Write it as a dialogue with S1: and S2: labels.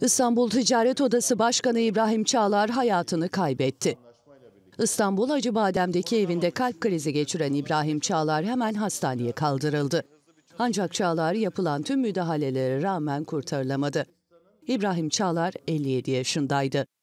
S1: İstanbul Ticaret Odası Başkanı İbrahim Çağlar hayatını kaybetti. İstanbul Acıbadem'deki evinde kalp krizi geçiren İbrahim Çağlar hemen hastaneye kaldırıldı. Ancak Çağlar yapılan tüm müdahalelere rağmen kurtarılamadı. İbrahim Çağlar 57 yaşındaydı.